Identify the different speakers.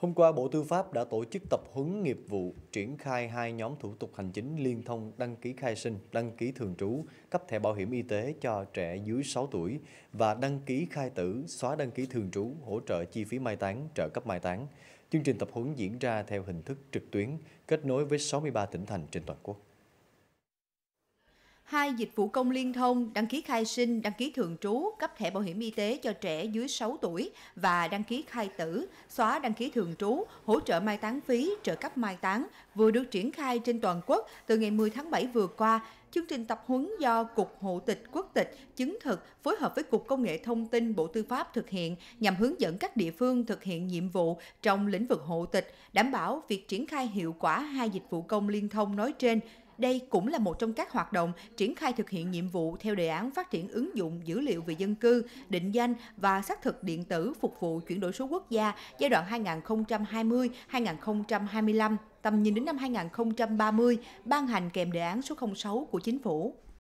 Speaker 1: Hôm qua, Bộ Tư pháp đã tổ chức tập huấn nghiệp vụ triển khai hai nhóm thủ tục hành chính liên thông đăng ký khai sinh, đăng ký thường trú, cấp thẻ bảo hiểm y tế cho trẻ dưới 6 tuổi và đăng ký khai tử, xóa đăng ký thường trú, hỗ trợ chi phí mai táng, trợ cấp mai táng. Chương trình tập huấn diễn ra theo hình thức trực tuyến, kết nối với 63 tỉnh thành trên toàn quốc.
Speaker 2: Hai dịch vụ công liên thông, đăng ký khai sinh, đăng ký thường trú, cấp thẻ bảo hiểm y tế cho trẻ dưới 6 tuổi và đăng ký khai tử, xóa đăng ký thường trú, hỗ trợ mai táng phí, trợ cấp mai táng vừa được triển khai trên toàn quốc từ ngày 10 tháng 7 vừa qua. Chương trình tập huấn do Cục Hộ tịch Quốc tịch chứng thực phối hợp với Cục Công nghệ Thông tin Bộ Tư pháp thực hiện nhằm hướng dẫn các địa phương thực hiện nhiệm vụ trong lĩnh vực hộ tịch, đảm bảo việc triển khai hiệu quả hai dịch vụ công liên thông nói trên đây cũng là một trong các hoạt động triển khai thực hiện nhiệm vụ theo đề án phát triển ứng dụng dữ liệu về dân cư, định danh và xác thực điện tử phục vụ chuyển đổi số quốc gia giai đoạn 2020-2025 tầm nhìn đến năm 2030, ban hành kèm đề án số 06 của chính phủ.